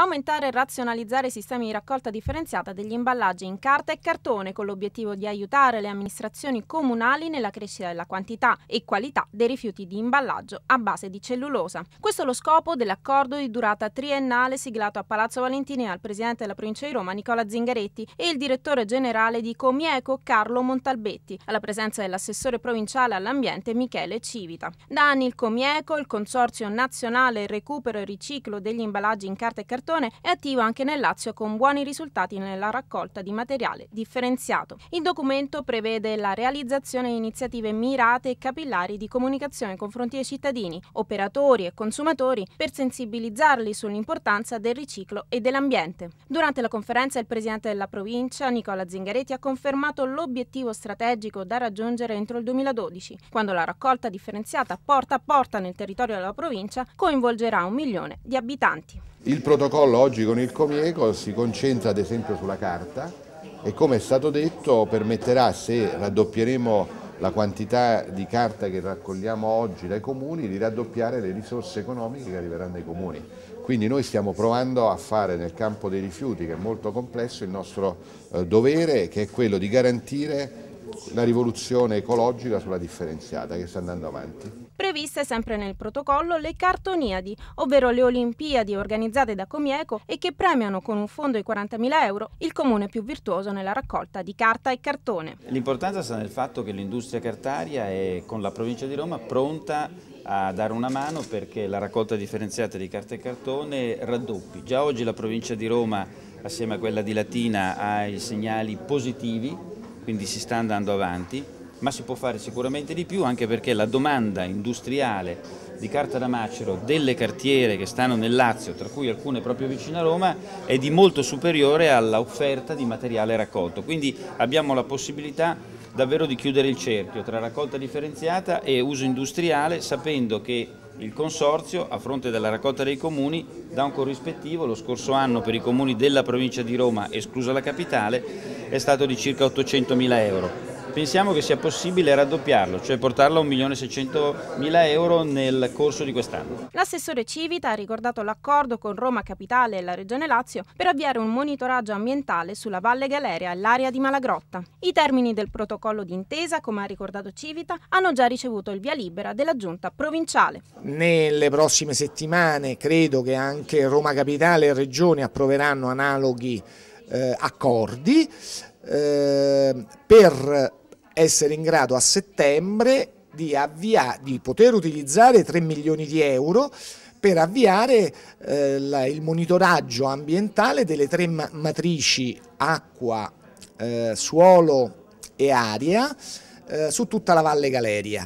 aumentare e razionalizzare i sistemi di raccolta differenziata degli imballaggi in carta e cartone con l'obiettivo di aiutare le amministrazioni comunali nella crescita della quantità e qualità dei rifiuti di imballaggio a base di cellulosa. Questo è lo scopo dell'accordo di durata triennale siglato a Palazzo Valentini al presidente della provincia di Roma Nicola Zingaretti e il direttore generale di Comieco Carlo Montalbetti, alla presenza dell'assessore provinciale all'ambiente Michele Civita. Da anni il Comieco, il Consorzio Nazionale Recupero e Riciclo degli imballaggi in carta e cartone Portone è attivo anche nel Lazio con buoni risultati nella raccolta di materiale differenziato. Il documento prevede la realizzazione di iniziative mirate e capillari di comunicazione nei confronti dei cittadini, operatori e consumatori per sensibilizzarli sull'importanza del riciclo e dell'ambiente. Durante la conferenza il presidente della provincia, Nicola Zingaretti, ha confermato l'obiettivo strategico da raggiungere entro il 2012, quando la raccolta differenziata porta a porta nel territorio della provincia coinvolgerà un milione di abitanti. Il protocollo protocollo oggi con il Comieco si concentra ad esempio sulla carta e come è stato detto permetterà se raddoppieremo la quantità di carta che raccogliamo oggi dai comuni di raddoppiare le risorse economiche che arriveranno ai comuni. Quindi noi stiamo provando a fare nel campo dei rifiuti, che è molto complesso, il nostro eh, dovere che è quello di garantire la rivoluzione ecologica sulla differenziata che sta andando avanti. Previste sempre nel protocollo le cartoniadi, ovvero le Olimpiadi organizzate da Comieco e che premiano con un fondo di 40.000 euro il comune più virtuoso nella raccolta di carta e cartone. L'importanza sta nel fatto che l'industria cartaria è con la provincia di Roma pronta a dare una mano perché la raccolta differenziata di carta e cartone raddoppi. Già oggi la provincia di Roma assieme a quella di Latina ha i segnali positivi quindi si sta andando avanti, ma si può fare sicuramente di più anche perché la domanda industriale di carta da macero delle cartiere che stanno nel Lazio, tra cui alcune proprio vicino a Roma, è di molto superiore all'offerta di materiale raccolto. Quindi abbiamo la possibilità davvero di chiudere il cerchio tra raccolta differenziata e uso industriale sapendo che il Consorzio, a fronte della raccolta dei comuni, da un corrispettivo lo scorso anno per i comuni della provincia di Roma, esclusa la capitale, è stato di circa 800 mila euro pensiamo che sia possibile raddoppiarlo, cioè portarlo a 1.600.000 euro nel corso di quest'anno. L'assessore Civita ha ricordato l'accordo con Roma Capitale e la Regione Lazio per avviare un monitoraggio ambientale sulla Valle Galeria e l'area di Malagrotta. I termini del protocollo d'intesa, come ha ricordato Civita, hanno già ricevuto il via libera della giunta provinciale. Nelle prossime settimane credo che anche Roma Capitale e Regione approveranno analoghi eh, accordi eh, per essere in grado a settembre di, avvia- di poter utilizzare 3 milioni di euro per avviare eh, la, il monitoraggio ambientale delle tre ma- matrici acqua, eh, suolo e aria eh, su tutta la Valle Galeria.